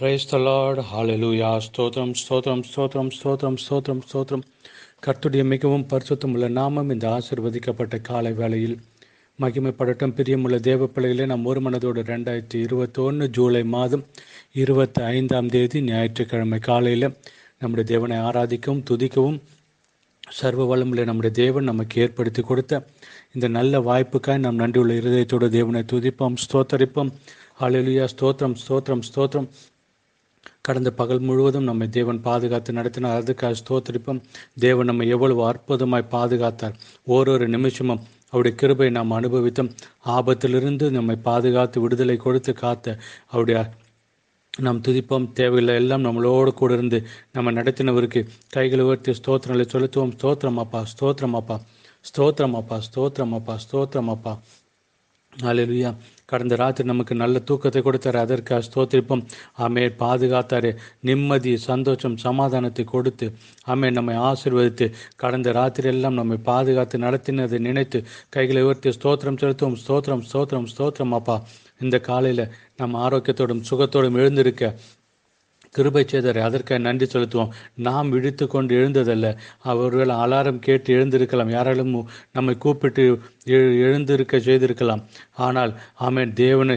praise the Lord ஹாலலூயா ஸ்தோத்ரம் ஸ்தோத்ரம் ஸ்தோத்ரம் ஸ்தோத்ரம் ஸ்தோத்ரம் ஸ்தோத்ரம் கர்த்துடைய மிகவும் பரிசுத்தம் உள்ள நாமம் இந்த ஆசிர்வதிக்கப்பட்ட காலை வேளையில் மகிமைப்படட்டும் பிரியமுள்ள தேவ பிள்ளைகளே நாம் ஒரு மனதோடு ரெண்டாயிரத்தி இருபத்தொன்று ஜூலை மாதம் இருபத்தி ஐந்தாம் தேதி ஞாயிற்றுக்கிழமை காலையில் நம்முடைய தேவனை ஆராதிக்கவும் துதிக்கவும் சர்வ வளமுள்ள நம்முடைய தேவன் நமக்கு ஏற்படுத்தி கொடுத்த இந்த நல்ல வாய்ப்புக்காக நாம் நன்றியுள்ள இருதயத்தோடு தேவனை துதிப்போம் ஸ்தோத்தரிப்போம் அழலியா ஸ்தோத்திரம் ஸ்தோத்திரம் ஸ்தோத்திரம் கடந்த பகல் முழுவதும் நம்மை தேவன் பாதுகாத்து நடத்தினார் அதுக்காக ஸ்தோத்திரிப்போம் தேவன் நம்மை எவ்வளவு அற்புதமாய் பாதுகாத்தார் ஓரொரு நிமிஷமும் அவருடைய கிருபை நாம் அனுபவித்தோம் ஆபத்திலிருந்து நம்மை பாதுகாத்து விடுதலை கொடுத்து காத்த அவருடைய நாம் துதிப்போம் தேவையில்லை எல்லாம் நம்மளோடு கூட இருந்து நம்ம நடத்தினவருக்கு கைகளை உயர்த்தி ஸ்தோத்திரங்களை செலுத்துவோம் ஸ்தோத்திரம் அப்பா ஸ்தோத்திரம் அப்பா ஸ்தோத்திரம் அப்பா ஸ்தோத்திரம் அப்பா ஸ்தோத்திரம் அப்பா அலையா கடந்த ராத்திரி நமக்கு நல்ல தூக்கத்தை கொடுத்தார் அதற்கு ஸ்தோத்திரிப்போம் ஆமே பாதுகாத்தார் நிம்மதி சந்தோஷம் சமாதானத்தை கொடுத்து ஆமே நம்மை ஆசிர்வதித்து கடந்த ராத்திரி எல்லாம் நம்மை பாதுகாத்து நடத்தினதை நினைத்து கைகளை உயர்த்தி ஸ்தோத்திரம் செலுத்துவோம் ஸ்தோத்திரம் ஸ்தோத்திரம் ஸ்தோத்திரம் அப்பா இந்த காலையில் நம்ம ஆரோக்கியத்தோடும் சுகத்தோடும் எழுந்திருக்க கிருபை செய்தார் அதற்காக நன்றி செலுத்துவோம் நாம் இழுத்து கொண்டு எழுந்ததல்ல அவர்கள் அலாரம் கேட்டு எழுந்திருக்கலாம் யாராலும் நம்மை கூப்பிட்டு எழுந்திருக்க செய்திருக்கலாம் ஆனால் ஆமேன் தேவனை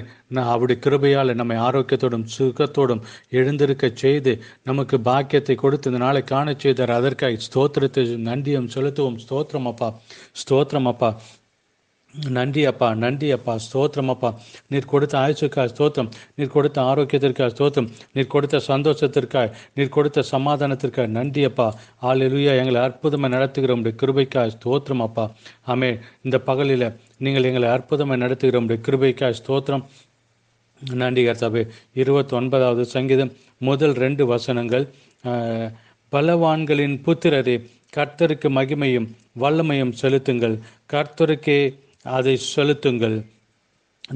அவருடைய கிருபையால் நம்மை ஆரோக்கியத்தோடும் சுகத்தோடும் எழுந்திருக்க செய்து நமக்கு பாக்கியத்தை கொடுத்து இந்த நாளை காண செய்தார் அதற்காக ஸ்தோத்திரத்தை நன்றியும் செலுத்துவோம் ஸ்தோத்திரம் அப்பா ஸ்தோத்திரம் அப்பா நன்றி அப்பா நன்றி அப்பா ஸ்தோத்திரம் அப்பா நீர் கொடுத்த ஆயுசுக்காய் ஸ்தோத்திரம் நீர் கொடுத்த ஆரோக்கியத்திற்காய் ஸ்தோத்திரம் நீர் கொடுத்த சந்தோஷத்திற்காய் நீர் கொடுத்த சமாதானத்திற்காய் நன்றி அப்பா எழுவியா எங்களை அற்புதமாக நடத்துகிற உடைய கிருபைக்காய் ஸ்தோத்திரம் அப்பா ஆமே இந்த பகலில் நீங்கள் எங்களை அற்புதமாக நடத்துகிற உடைய கிருபைக்காய் ஸ்தோத்திரம் நன்றி கர்த்தாபே இருபத்தி ஒன்பதாவது சங்கீதம் முதல் ரெண்டு வசனங்கள் பலவான்களின் புத்திரரே கர்த்தருக்கு மகிமையும் வல்லமையும் செலுத்துங்கள் கர்த்தருக்கே அதை செலுத்துங்கள்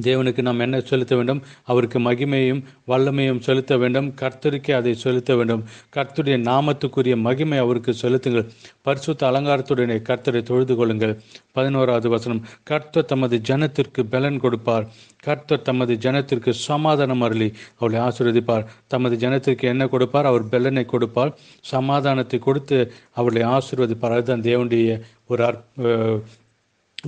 தேவனுக்கு நாம் என்ன செலுத்த வேண்டும் அவருக்கு மகிமையும் வல்லமையும் செலுத்த வேண்டும் கர்த்தருக்கே அதை செலுத்த வேண்டும் கர்த்தருடைய நாமத்துக்குரிய மகிமை அவருக்கு செலுத்துங்கள் பரிசுத்த அலங்காரத்துடனே கர்த்தரை தொழுது கொள்ளுங்கள் பதினோராவது வசனம் கர்த்தர் தமது ஜனத்திற்கு பலன் கொடுப்பார் கர்த்தர் தமது ஜனத்திற்கு சமாதானம் அருளி அவளை ஆசீர்வதிப்பார் தமது ஜனத்திற்கு என்ன கொடுப்பார் அவர் பலனை கொடுப்பார் சமாதானத்தை கொடுத்து அவளை ஆசீர்வதிப்பார் அதுதான் தேவனுடைய ஒரு அற்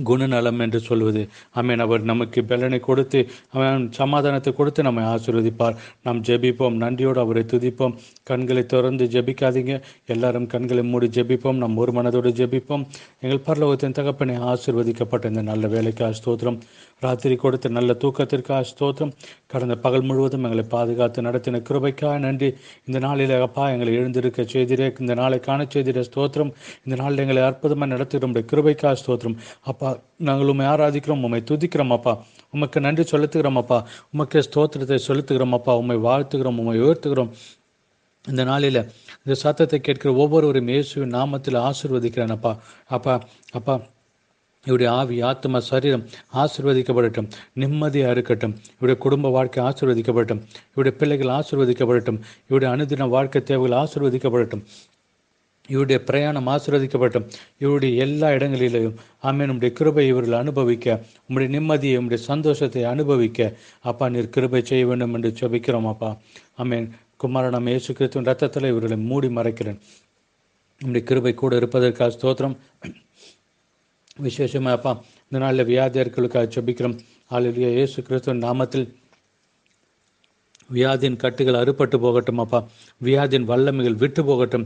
குணநலம் என்று சொல்வது அமேன் அவர் நமக்கு பலனை கொடுத்து அவன் சமாதானத்தை கொடுத்து நம்மை ஆசீர்வதிப்பார் நாம் ஜெபிப்போம் நன்றியோடு அவரை துதிப்போம் கண்களை திறந்து ஜெபிக்காதீங்க எல்லாரும் கண்களை மூடி ஜெபிப்போம் நம் ஒரு மனதோடு ஜெபிப்போம் எங்கள் பரலோகத்தின் தகப்பனை ஆசிர்வதிக்கப்பட்ட இந்த நல்ல வேலைக்கு ஸ்தோத்திரம் ராத்திரி கொடுத்த நல்ல தூக்கத்திற்காக ஸ்தோத்திரம் கடந்த பகல் முழுவதும் எங்களை பாதுகாத்து நடத்தின கிருபைக்காக நன்றி இந்த நாளில் அப்பா எங்களை எழுந்திருக்க செய்திரே இந்த நாளை காண செய்திட ஸ்தோத்திரம் இந்த நாளில் எங்களை அற்புதமாக நடத்துகிற கிருபைக்காக ஸ்தோத்திரம் அப்பா நாங்கள் உண்மை ஆராதிக்கிறோம் உண்மை துதிக்கிறோம் அப்பா உமக்கு நன்றி செலுத்துகிறோம் அப்பா உமக்கு ஸ்தோத்திரத்தை செலுத்துகிறோம் அப்பா உண்மை வாழ்த்துகிறோம் உண்மை உயர்த்துகிறோம் இந்த நாளில் இந்த சத்தத்தை கேட்கிற ஒவ்வொருவரும் இயேசுவின் நாமத்தில் ஆசிர்வதிக்கிறேன் அப்பா அப்பா அப்பா இவருடைய ஆவி ஆத்ம சரீரம் ஆசிர்வதிக்கப்படட்டும் நிம்மதியாக இருக்கட்டும் இவருடைய குடும்ப வாழ்க்கை ஆசிர்வதிக்கப்படட்டும் இவருடைய பிள்ளைகள் ஆசிர்வதிக்கப்படட்டும் இவருடைய அனுதின வாழ்க்கை தேவைகள் ஆசிர்வதிக்கப்படட்டும் இவருடைய பிரயாணம் ஆசிர்வதிக்கப்பட்டும் இவருடைய எல்லா இடங்களிலும் ஆமே நம்முடைய கிருபை இவர்கள் அனுபவிக்க உம்முடைய நிம்மதியை உம்முடைய சந்தோஷத்தை அனுபவிக்க அப்பா நீர் கிருபை செய்ய வேண்டும் என்று ஜபிக்கிறோம் அப்பா ஆமேன் குமாரணம் இயேசு கிறிஸ்துவின் ரத்தத்தில் இவர்களை மூடி மறைக்கிறேன் நம்முடைய கிருபை கூட இருப்பதற்காக ஸ்தோத்திரம் விசேஷமாப்பா அப்பா இந்த நாளில் வியாதியர்களுக்காக செபிக்கிறோம் ஆளுடைய இயேசு கிறிஸ்துவ நாமத்தில் வியாதியின் கட்டுகள் அறுபட்டு போகட்டும் அப்பா வியாதியின் வல்லமைகள் விட்டு போகட்டும்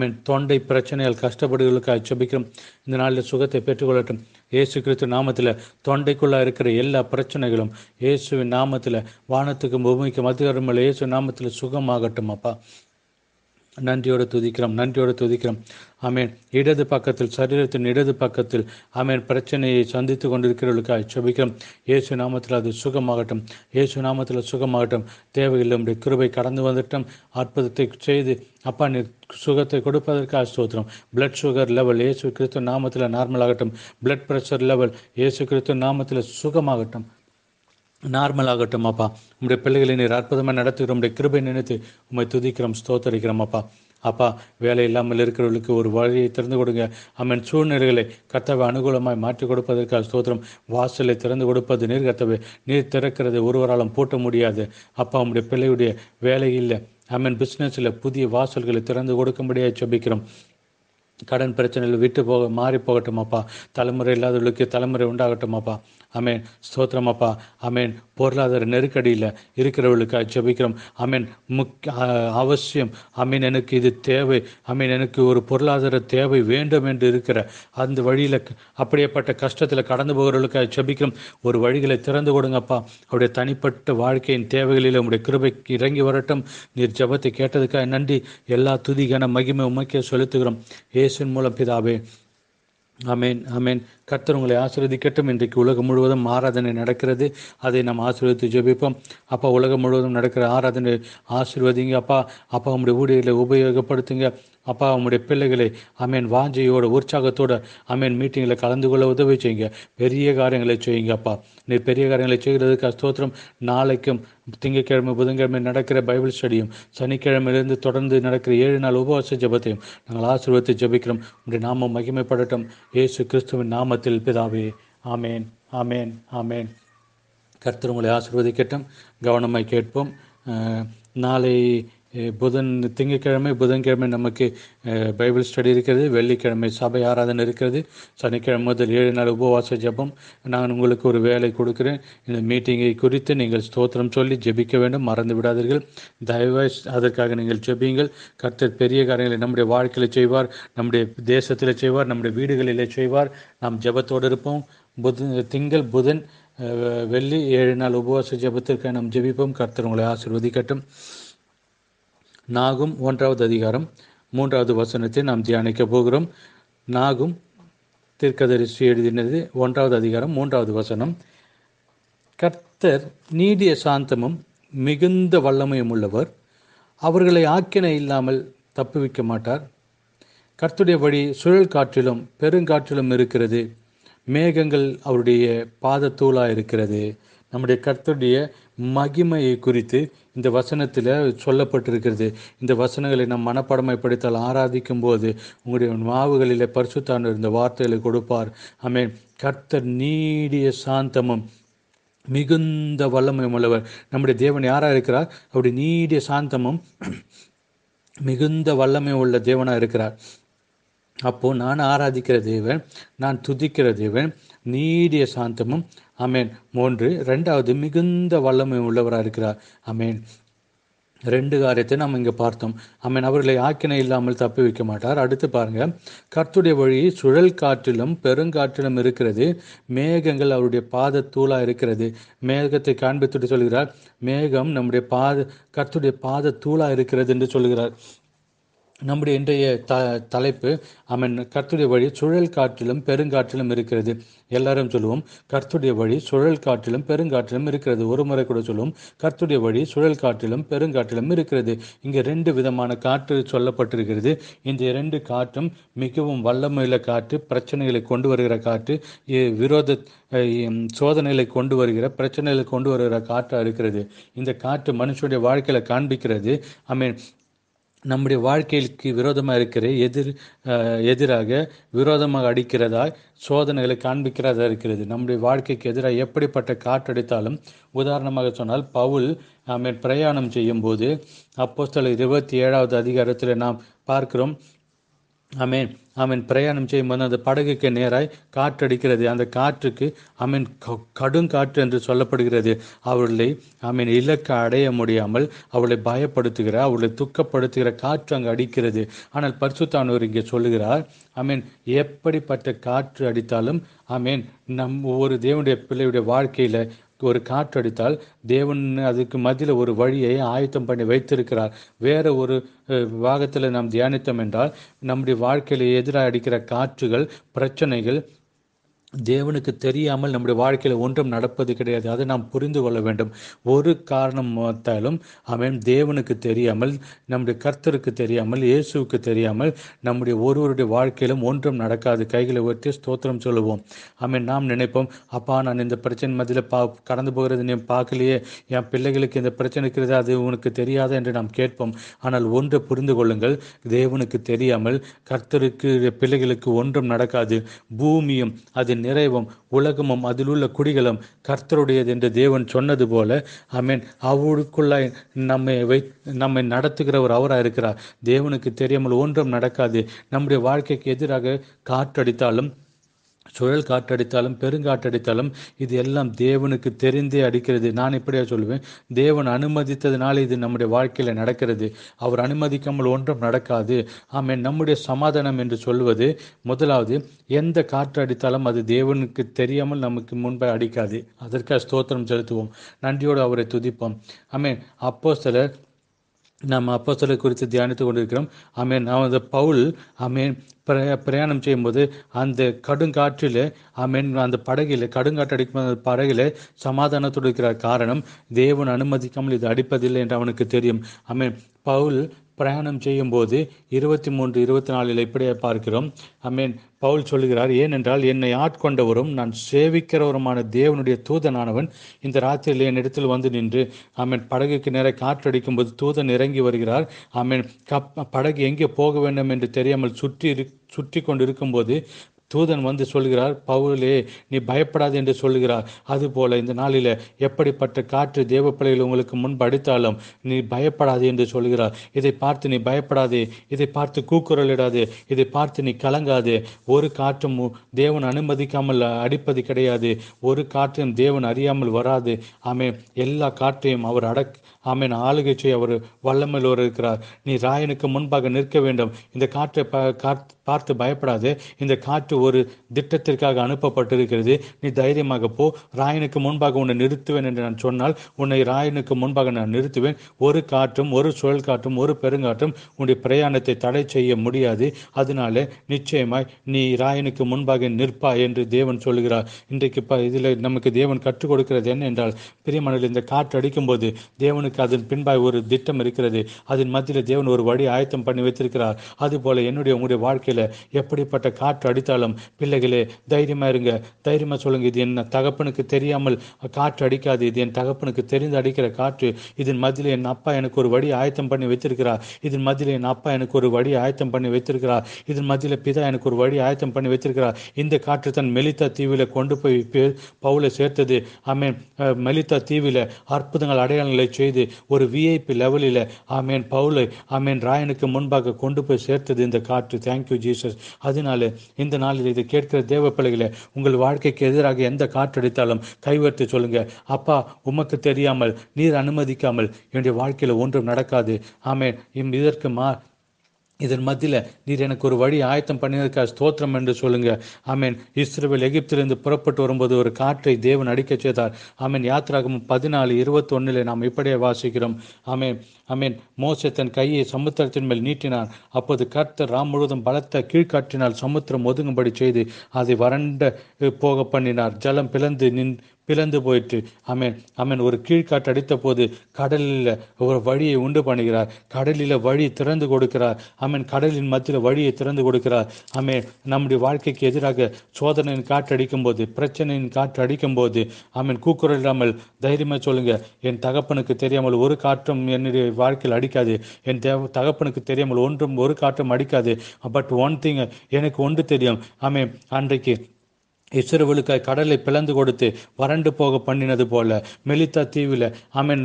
மீன் தொண்டை பிரச்சனைகள் கஷ்டப்படுகளுக்காக செபிக்கிறோம் இந்த நாளில் சுகத்தை பெற்றுக்கொள்ளட்டும் இயேசு கிறிஸ்து நாமத்தில் தொண்டைக்குள்ளே இருக்கிற எல்லா பிரச்சனைகளும் இயேசுவின் நாமத்தில் வானத்துக்கும் பூமிக்கும் அதிகாரமில்லை இயேசு நாமத்தில் சுகமாகட்டும் அப்பா நன்றியோடு துதிக்கிறோம் நன்றியோடு துதிக்கிறோம் ஆமேன் இடது பக்கத்தில் சரீரத்தின் இடது பக்கத்தில் ஆமேன் பிரச்சனையை சந்தித்து கொண்டிருக்கிறவர்களுக்காக சுபிக்கிறோம் இயேசு நாமத்தில் அது சுகமாகட்டும் இயேசு நாமத்தில் சுகமாகட்டும் தேவையில்லை உடைய கிருபை கடந்து வந்துட்டோம் அற்புதத்தை செய்து அப்பா நீர் சுகத்தை கொடுப்பதற்காக சோத்திரம் பிளட் சுகர் லெவல் இயேசு கிறிஸ்து நாமத்தில் நார்மலாகட்டும் பிளட் ப்ரெஷர் லெவல் இயேசு கிறிஸ்து நாமத்தில் சுகமாகட்டும் நார்மல் ஆகட்டும் அப்பா உங்களுடைய பிள்ளைகளை நீர் அற்புதமாக நடத்துகிறோம் உடைய கிருபை நினைத்து உண்மை துதிக்கிறோம் ஸ்தோத்தரிக்கிறோம் அப்பா அப்பா வேலை இல்லாமல் இருக்கிறவர்களுக்கு ஒரு வழியை திறந்து கொடுங்க அவன் சூழ்நிலைகளை கர்த்தவை அனுகூலமாய் மாற்றி கொடுப்பதற்காக ஸ்தோத்திரம் வாசலை திறந்து கொடுப்பது நீர் கர்த்தவை நீர் திறக்கிறது ஒருவராலும் பூட்ட முடியாது அப்பா உங்களுடைய பிள்ளையுடைய வேலை இல்லை அம்மன் பிஸ்னஸில் புதிய வாசல்களை திறந்து கொடுக்கும்படியாக செபிக்கிறோம் கடன் பிரச்சனையில் விட்டு போக மாறி போகட்டுமாப்பா தலைமுறை இல்லாதவர்களுக்கு தலைமுறை உண்டாகட்டுமாப்பா அமேன் ஸ்தோத்திரமாப்பா அமேன் பொருளாதார நெருக்கடியில் இருக்கிறவர்களுக்கு ஜபிக்கிறோம் அமேன் முக் அவசியம் அமீன் எனக்கு இது தேவை அமீன் எனக்கு ஒரு பொருளாதார தேவை வேண்டும் என்று இருக்கிற அந்த வழியில் அப்படியேப்பட்ட கஷ்டத்தில் கடந்து போகிறவர்களுக்கு ஜபிக்கிறோம் ஒரு வழிகளை திறந்து கொடுங்கப்பா அவருடைய தனிப்பட்ட வாழ்க்கையின் தேவைகளில் உங்களுடைய கிருபை இறங்கி வரட்டும் நீர் ஜபத்தை கேட்டதுக்காக நன்றி எல்லா துதிகான மகிமை உமைக்க செலுத்துகிறோம் ஏ இயேசுவின் மூலம் பிதாவே அமேன் அமேன் கர்த்தர் உங்களை ஆசீர்வதிக்கட்டும் இன்றைக்கு உலகம் முழுவதும் ஆராதனை நடக்கிறது அதை நாம் ஆசீர்வதித்து ஜெபிப்போம் அப்பா உலகம் முழுவதும் நடக்கிற ஆராதனை ஆசீர்வதிங்க அப்பா அப்பா உங்களுடைய ஊழியர்களை உபயோகப்படுத்துங்க அப்பா அவங்களுடைய பிள்ளைகளை அமேன் வாஞ்சையோட உற்சாகத்தோட அமேன் மீட்டிங்கில் கலந்து கொள்ள உதவி செய்யுங்க பெரிய காரியங்களை செய்யுங்க அப்பா நீ பெரிய காரியங்களை செய்கிறதுக்கு அஸ்தோத்திரம் நாளைக்கும் திங்கக்கிழமை புதன்கிழமை நடக்கிற பைபிள் ஸ்டடியும் சனிக்கிழமையிலிருந்து தொடர்ந்து நடக்கிற ஏழு நாள் உபவாச ஜபத்தையும் நாங்கள் ஆசீர்வதித்து ஜபிக்கிறோம் உங்களுடைய நாமம் மகிமைப்படட்டும் இயேசு கிறிஸ்துவின் நாமத்தில் பிதாவே ஆமேன் ஆமேன் ஆமேன் கர்த்தர் உங்களை ஆசிர்வதிக்கட்டும் கவனமாக கேட்போம் நாளை புதன் திங்கக்கிழமை புதன்கிழமை நமக்கு பைபிள் ஸ்டடி இருக்கிறது வெள்ளிக்கிழமை சபை ஆராதனை இருக்கிறது சனிக்கிழமை முதல் ஏழு நாள் உபவாச ஜபம் நான் உங்களுக்கு ஒரு வேலை கொடுக்குறேன் இந்த மீட்டிங்கை குறித்து நீங்கள் ஸ்தோத்திரம் சொல்லி ஜெபிக்க வேண்டும் மறந்து விடாதீர்கள் தயவாய் அதற்காக நீங்கள் ஜெபியுங்கள் கர்த்தர் பெரிய காரியங்களை நம்முடைய வாழ்க்கையில் செய்வார் நம்முடைய தேசத்தில் செய்வார் நம்முடைய வீடுகளில் செய்வார் நாம் ஜபத்தோடு இருப்போம் புதன் திங்கள் புதன் வெள்ளி ஏழு நாள் உபவாச ஜபத்திற்காக நாம் ஜெபிப்போம் கர்த்தர் உங்களை ஆசிர்வதிக்கட்டும் நாகும் ஒன்றாவது அதிகாரம் மூன்றாவது வசனத்தை நாம் தியானிக்க போகிறோம் நாகும் தீர்க்கதரிசி எழுதினது ஒன்றாவது அதிகாரம் மூன்றாவது வசனம் கர்த்தர் நீடிய சாந்தமும் மிகுந்த வல்லமையும் உள்ளவர் அவர்களை ஆக்கினை இல்லாமல் தப்புவிக்க மாட்டார் கர்த்துடைய வழி சுழல் காற்றிலும் பெருங்காற்றிலும் இருக்கிறது மேகங்கள் அவருடைய பாதத்தூளாக இருக்கிறது நம்முடைய கர்த்தருடைய மகிமையை குறித்து இந்த வசனத்தில் சொல்லப்பட்டிருக்கிறது இந்த வசனங்களை நம் மனப்பாடமைப்படுத்தால் ஆராதிக்கும் போது உங்களுடைய மாவுகளில் பரிசுத்தான இந்த வார்த்தைகளை கொடுப்பார் ஆமே கர்த்தர் நீடிய சாந்தமும் மிகுந்த வல்லமை உள்ளவர் நம்முடைய தேவன் யாராக இருக்கிறார் அப்படி நீடிய சாந்தமும் மிகுந்த வல்லமை உள்ள தேவனாக இருக்கிறார் அப்போது நான் ஆராதிக்கிற தேவன் நான் துதிக்கிற தேவன் நீடிய சாந்தமும் அமேன் மூன்று ரெண்டாவது மிகுந்த வல்லமை உள்ளவராக இருக்கிறார் அமேன் ரெண்டு காரியத்தை நம்ம இங்கே பார்த்தோம் அமீன் அவர்களை ஆக்கினை இல்லாமல் தப்பி வைக்க மாட்டார் அடுத்து பாருங்க கர்த்துடைய வழி சுழல் காற்றிலும் பெருங்காற்றிலும் இருக்கிறது மேகங்கள் அவருடைய பாத தூளா இருக்கிறது மேகத்தை காண்பித்துட்டு சொல்கிறார் மேகம் நம்முடைய பாத கர்த்துடைய பாத தூளா இருக்கிறது என்று சொல்கிறார் நம்முடைய இன்றைய த தலைப்பு அமன் கர்த்துடைய வழி சுழல் காற்றிலும் பெருங்காற்றிலும் இருக்கிறது எல்லாரும் சொல்லுவோம் கர்த்துடைய வழி சுழல் காற்றிலும் பெருங்காற்றிலும் இருக்கிறது ஒரு முறை கூட சொல்லுவோம் கர்த்துடைய வழி சுழல் காற்றிலும் பெருங்காற்றிலும் இருக்கிறது இங்கே ரெண்டு விதமான காற்று சொல்லப்பட்டிருக்கிறது இந்த இரண்டு காற்றும் மிகவும் வல்லமையில காற்று பிரச்சனைகளை கொண்டு வருகிற காற்று விரோத சோதனைகளை கொண்டு வருகிற பிரச்சனைகளை கொண்டு வருகிற காற்றாக இருக்கிறது இந்த காற்று மனுஷனுடைய வாழ்க்கையில் காண்பிக்கிறது ஐ மீன் நம்முடைய வாழ்க்கைக்கு விரோதமாக இருக்கிற எதிர் எதிராக விரோதமாக அடிக்கிறதா சோதனைகளை காண்பிக்கிறதா இருக்கிறது நம்முடைய வாழ்க்கைக்கு எதிராக எப்படிப்பட்ட காற்றடித்தாலும் உதாரணமாக சொன்னால் பவுல் ஆமீன் பிரயாணம் செய்யும் போது அப்போஸ்தல இருபத்தி ஏழாவது அதிகாரத்தில் நாம் பார்க்கிறோம் ஆமீன் அவன் பிரயாணம் செய்யும் போது அந்த படகுக்கு நேராய் காற்றடிக்கிறது அந்த காற்றுக்கு அவன் கடும் காற்று என்று சொல்லப்படுகிறது அவர்களை அவன் இலக்க அடைய முடியாமல் அவளை பயப்படுத்துகிற அவளை துக்கப்படுத்துகிற காற்று அங்கு அடிக்கிறது ஆனால் பரிசுத்தானவர் இங்கே சொல்லுகிறார் அமீன் எப்படிப்பட்ட காற்று அடித்தாலும் அமீன் நம் ஒவ்வொரு தேவனுடைய பிள்ளையுடைய வாழ்க்கையில் ஒரு காற்றடித்தால் தேவன் அதுக்கு மத்தியில் ஒரு வழியை ஆயத்தம் பண்ணி வைத்திருக்கிறார் வேற ஒரு விவாகத்தில் நாம் தியானித்தோம் என்றால் நம்முடைய வாழ்க்கையில் எதிராக அடிக்கிற காற்றுகள் பிரச்சனைகள் தேவனுக்கு தெரியாமல் நம்முடைய வாழ்க்கையில் ஒன்றும் நடப்பது கிடையாது அதை நாம் புரிந்து கொள்ள வேண்டும் ஒரு காரணம் பார்த்தாலும் அவன் தேவனுக்கு தெரியாமல் நம்முடைய கர்த்தருக்கு தெரியாமல் இயேசுவுக்கு தெரியாமல் நம்முடைய ஒருவருடைய வாழ்க்கையிலும் ஒன்றும் நடக்காது கைகளை உயர்த்தி ஸ்தோத்திரம் சொல்லுவோம் அவன் நாம் நினைப்போம் அப்பா நான் இந்த பிரச்சனை மத்தியில் பா கடந்து போகிறது நீ பார்க்கலையே என் பிள்ளைகளுக்கு இந்த பிரச்சனை இருக்கிறது அது உனக்கு தெரியாத என்று நாம் கேட்போம் ஆனால் ஒன்றை புரிந்து கொள்ளுங்கள் தேவனுக்கு தெரியாமல் கர்த்தருக்கு பிள்ளைகளுக்கு ஒன்றும் நடக்காது பூமியும் அதன் நிறைவும் உலகமும் அதிலுள்ள குடிகளும் கர்த்தருடையது என்று தேவன் சொன்னது போல ஐ மீன் அவருக்குள்ளாய் நம்மை வை நம்மை நடத்துகிறவர் அவராக இருக்கிறார் தேவனுக்கு தெரியாமல் ஒன்றும் நடக்காது நம்முடைய வாழ்க்கைக்கு எதிராக காற்றடித்தாலும் சுழல் காற்றடித்தாலும் பெருங்காற்றடித்தாலும் இது எல்லாம் தேவனுக்கு தெரிந்தே அடிக்கிறது நான் இப்படியா சொல்லுவேன் தேவன் அனுமதித்ததுனால இது நம்முடைய வாழ்க்கையில் நடக்கிறது அவர் அனுமதிக்காமல் ஒன்றும் நடக்காது ஆமே நம்முடைய சமாதானம் என்று சொல்வது முதலாவது எந்த காற்று அடித்தாலும் அது தேவனுக்கு தெரியாமல் நமக்கு முன்பை அடிக்காது அதற்காக ஸ்தோத்திரம் செலுத்துவோம் நன்றியோடு அவரை துதிப்போம் ஆமே அப்போ சிலர் நாம் அப்போ சொல்ல குறித்து தியானித்துக் கொண்டிருக்கிறோம் நான் அந்த பவுல் ஆமேன் பிரயாணம் செய்யும்போது அந்த கடுங்காற்றில் ஆமேன் அந்த படகில் கடுங்காற்று அடிக்கும் அந்த படகில் சமாதானத்தோடு இருக்கிற காரணம் தேவன் அனுமதிக்காமல் இது அடிப்பதில்லை என்று அவனுக்கு தெரியும் ஆமேன் பவுல் பிரயாணம் செய்யும்போது இருபத்தி மூன்று இருபத்தி நாலில் இப்படியே பார்க்கிறோம் மீன் பவுல் சொல்கிறார் ஏனென்றால் என்னை ஆட்கொண்டவரும் நான் சேவிக்கிறவருமான தேவனுடைய தூதனானவன் இந்த ராத்திரியில் என் இடத்தில் வந்து நின்று ஆமீன் படகுக்கு நேர காற்றடிக்கும் போது தூதன் இறங்கி வருகிறார் ஆமீன் கப் படகு எங்கே போக வேண்டும் என்று தெரியாமல் சுற்றி இரு சுற்றி கொண்டு இருக்கும்போது தூதன் வந்து சொல்கிறார் பவுலே நீ பயப்படாது என்று சொல்கிறார் அதுபோல இந்த நாளில் எப்படிப்பட்ட காற்று தேவ பிள்ளைகள் உங்களுக்கு முன்பு அடித்தாலும் நீ பயப்படாது என்று சொல்கிறார் இதை பார்த்து நீ பயப்படாதே இதை பார்த்து கூக்குரலிடாது இதை பார்த்து நீ கலங்காது ஒரு காற்றும் தேவன் அனுமதிக்காமல் அடிப்பது கிடையாது ஒரு காற்றையும் தேவன் அறியாமல் வராது ஆமே எல்லா காற்றையும் அவர் அடக் ஆமேன் ஆளுகை செய்ய அவர் வல்லமையில் இருக்கிறார் நீ ராயனுக்கு முன்பாக நிற்க வேண்டும் இந்த காற்றை பார்த்து பயப்படாது இந்த காற்று உனக்கு ஒரு திட்டத்திற்காக அனுப்பப்பட்டிருக்கிறது நீ தைரியமாக போ ராயனுக்கு முன்பாக உன்னை நிறுத்துவேன் என்று நான் சொன்னால் உன்னை ராயனுக்கு முன்பாக நான் நிறுத்துவேன் ஒரு காற்றும் ஒரு சுழல் காற்றும் ஒரு பெருங்காற்றும் உன்னுடைய பிரயாணத்தை தடை செய்ய முடியாது அதனால நிச்சயமாய் நீ ராயனுக்கு முன்பாக நிற்பா என்று தேவன் சொல்கிறார் இன்றைக்கு இதில் நமக்கு தேவன் கற்றுக் கொடுக்கிறது என்ன என்றால் பிரியமணில் இந்த காற்று அடிக்கும் போது தேவனுக்கு அதன் பின்பாய் ஒரு திட்டம் இருக்கிறது அதன் மத்தியில் தேவன் ஒரு வழி ஆயத்தம் பண்ணி வைத்திருக்கிறார் அதுபோல என்னுடைய உங்களுடைய வாழ்க்கையில் எப்படிப்பட்ட காற்று அடித்தாலும் சொல்லும் பிள்ளைகளே தைரியமாக இருங்க தைரியமாக சொல்லுங்கள் இது என்ன தகப்பனுக்கு தெரியாமல் காற்று அடிக்காது இது என் தகப்பனுக்கு தெரிந்து அடிக்கிற காற்று இதன் மதியில் என் அப்பா எனக்கு ஒரு வழி ஆயத்தம் பண்ணி வைத்திருக்கிறார் இதன் மதியில் என் அப்பா எனக்கு ஒரு வழி ஆயத்தம் பண்ணி வைத்திருக்கிறார் இதன் மதியில் பிதா எனக்கு ஒரு வழி ஆயத்தம் பண்ணி வைத்திருக்கிறார் இந்த காற்று தன் மெலித்தா தீவில் கொண்டு போய் பவுலை சேர்த்தது ஆமீன் மெலித்தா தீவில் அற்புதங்கள் அடையாளங்களை செய்து ஒரு விஐபி லெவலில் ஆமீன் பவுலை ஆமீன் ராயனுக்கு முன்பாக கொண்டு போய் சேர்த்தது இந்த காற்று தேங்க்யூ ஜீசஸ் அதனால இந்த நாள் நாள் இதை கேட்கிற தேவ பிள்ளைகளே உங்கள் வாழ்க்கைக்கு எதிராக எந்த காற்றடித்தாலும் கைவர்த்து சொல்லுங்க அப்பா உமக்கு தெரியாமல் நீர் அனுமதிக்காமல் என்னுடைய வாழ்க்கையில் ஒன்றும் நடக்காது ஆமே இதற்கு மா இதன் மத்தியில் நீர் எனக்கு ஒரு வழி ஆயத்தம் பண்ணினதுக்கா ஸ்தோத்திரம் என்று சொல்லுங்க ஆமீன் இஸ்ரேல் எகிப்திலிருந்து புறப்பட்டு வரும்போது ஒரு காற்றை தேவன் அடிக்கச் செய்தார் ஆமீன் யாத்திராகும் பதினாலு இருபத்தொன்னில் நாம் இப்படியே வாசிக்கிறோம் ஆமீன் ஆமீன் மோச தன் கையை சமுத்திரத்தின் மேல் நீட்டினார் அப்போது கர்த்தர் ராம் முழுவதும் பலத்த கீழ்காற்றினால் சமுத்திரம் ஒதுங்கும்படி செய்து அதை வறண்ட போக பண்ணினார் ஜலம் பிளந்து நின் பிளந்து போயிட்டு அமேன் அமேன் ஒரு கீழ்காட்டு அடித்த போது கடலில் ஒரு வழியை உண்டு பண்ணுகிறார் கடலில் வழி திறந்து கொடுக்கிறார் அமேன் கடலின் மத்தியில் வழியை திறந்து கொடுக்கிறார் அமேன் நம்முடைய வாழ்க்கைக்கு எதிராக சோதனையின் காற்று அடிக்கும் போது பிரச்சனையின் காற்று அடிக்கும் போது அமேன் கூக்குரல் இல்லாமல் தைரியமாக சொல்லுங்க என் தகப்பனுக்கு தெரியாமல் ஒரு காற்றும் என்னுடைய வாழ்க்கையில் அடிக்காது என் தேவ தகப்பனுக்கு தெரியாமல் ஒன்றும் ஒரு காற்றும் அடிக்காது பட் ஒன் திங் எனக்கு ஒன்று தெரியும் அமேன் அன்றைக்கு இஸ்ரவேலுக்கு கடலை பிளந்து கொடுத்து வறண்டு போக பண்ணினது போல மெலித்தா தீவில் ஆமீன்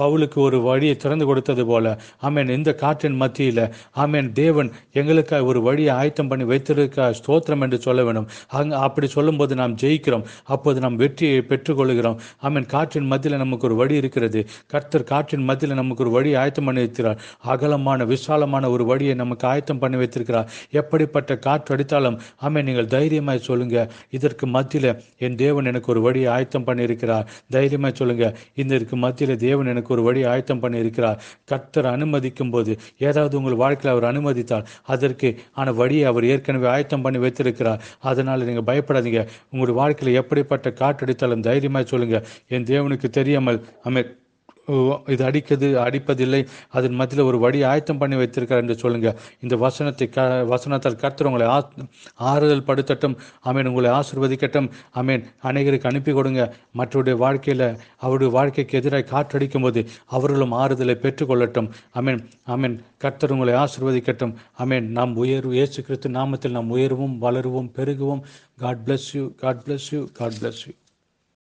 பவுலுக்கு ஒரு வழியை திறந்து கொடுத்தது போல ஆமீன் இந்த காற்றின் மத்தியில் ஆமீன் தேவன் எங்களுக்காக ஒரு வழியை ஆயத்தம் பண்ணி வைத்திருக்க ஸ்தோத்திரம் என்று சொல்ல வேண்டும் அங்கே அப்படி சொல்லும்போது நாம் ஜெயிக்கிறோம் அப்போது நாம் வெற்றியை பெற்றுக்கொள்கிறோம் ஆமீன் காற்றின் மத்தியில் நமக்கு ஒரு வழி இருக்கிறது கர்த்தர் காற்றின் மத்தியில் நமக்கு ஒரு வழி ஆயத்தம் பண்ணி வைத்திருக்கிறார் அகலமான விசாலமான ஒரு வழியை நமக்கு ஆயத்தம் பண்ணி வைத்திருக்கிறார் எப்படிப்பட்ட காற்று அடித்தாலும் ஆமீன் நீங்கள் தைரியமாக சொல்லுங்கள் இதற்கு மத்தியில் என் தேவன் எனக்கு ஒரு வழி ஆயத்தம் பண்ணியிருக்கிறார் தைரியமாக சொல்லுங்க இதற்கு மத்தியில் தேவன் எனக்கு ஒரு வழி ஆயத்தம் பண்ணியிருக்கிறார் கர்த்தர் அனுமதிக்கும் போது ஏதாவது உங்கள் வாழ்க்கையில் அவர் அனுமதித்தால் அதற்கு ஆன வழியை அவர் ஏற்கனவே ஆயத்தம் பண்ணி வைத்திருக்கிறார் அதனால் நீங்கள் பயப்படாதீங்க உங்களுடைய வாழ்க்கையில் எப்படிப்பட்ட காற்றடித்தாலும் தைரியமாக சொல்லுங்க என் தேவனுக்கு தெரியாமல் அமே இது அடிக்கிறது அடிப்பதில்லை அதன் மத்தியில் ஒரு வழி ஆயத்தம் பண்ணி வைத்திருக்கிறார் என்று சொல்லுங்கள் இந்த வசனத்தை க வசனத்தால் கருத்து உங்களை ஆறுதல் படுத்தட்டும் அமேன் உங்களை ஆசிர்வதிக்கட்டும் அமேன் அநேகருக்கு அனுப்பி கொடுங்க மற்றவருடைய வாழ்க்கையில் அவருடைய வாழ்க்கைக்கு எதிராக காற்றடிக்கும் போது அவர்களும் ஆறுதலை பெற்றுக்கொள்ளட்டும் அமேன் அமேன் கர்த்தர் உங்களை ஆசிர்வதிக்கட்டும் அமேன் நாம் உயர்வு இயேசு கிறிஸ்து நாமத்தில் நாம் உயர்வும் வளருவோம் பெருகுவோம் God bless you God bless you God bless you